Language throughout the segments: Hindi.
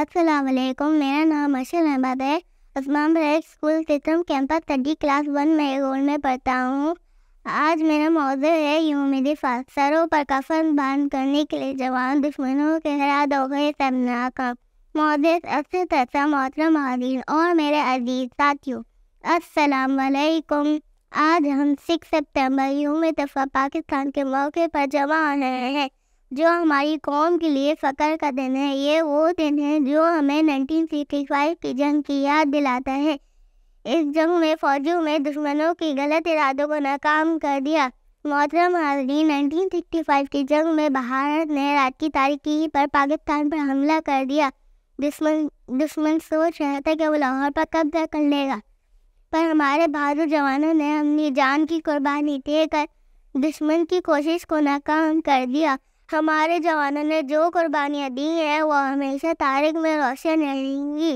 असलकुम मेरा नाम अशर अहमद है Usman bread school system campus तड्डी क्लास वन में रोल में पढ़ता हूँ आज मेरा मौजूद है ह्यूमिडिफायर सरों पर कफन बांध करने के लिए जवान दुश्मनों के हराद हो गए तबनाकम मौजूद अस्सी तथा मोहतरम हादीन और मेरे अजीज साथियों असलकुम आज हम सिक्स सितंबर यूम दफा तो पाकिस्तान के मौके पर जमा रहे हैं जो हमारी कौम के लिए फ़ख्र का दिन है ये वो दिन है जो हमें 1965 की जंग की याद दिलाता है इस जंग में फौजियों में दुश्मनों के गलत इरादों को नाकाम कर दिया मोहतरम हाजरीन 1965 की जंग में भारत ने रात की तारीखी पर पाकिस्तान पर हमला कर दिया दुश्मन दुश्मन सोच रहा था कि वो लाहौर पर कब्जा कर लेगा पर हमारे बहादुर जवानों ने अपनी जान की कुर्बानी देकर दुश्मन की कोशिश को नाकाम कर दिया हमारे जवानों ने जो कुर्बानियाँ दी है वो हमेशा तारीख में रोशन रहेंगी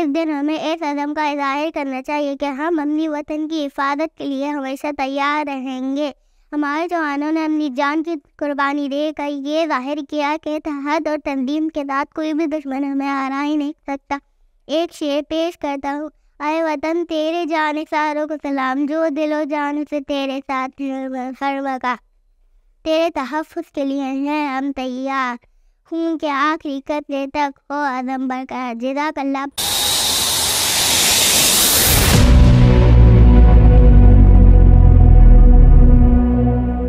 इस दिन हमें इस अदम का इजहार करना चाहिए कि हम अपनी वतन की हिफाजत के लिए हमेशा तैयार रहेंगे हमारे जवानों ने अपनी जान की कुर्बानी देकर ये जाहिर किया कि तहद और तंदीम के साथ कोई भी दुश्मन हमें हरा ही नहीं सकता एक शेर पेश करता हूँ आए वतन तेरे जान सारों को सलाम जो दिलो जान से तेरे साथ हर मका तेरे तहफ़ के लिए हैं हम तैयार खून के आखिरी कतरे तक हो अदम बरकरार जिदा कल्ला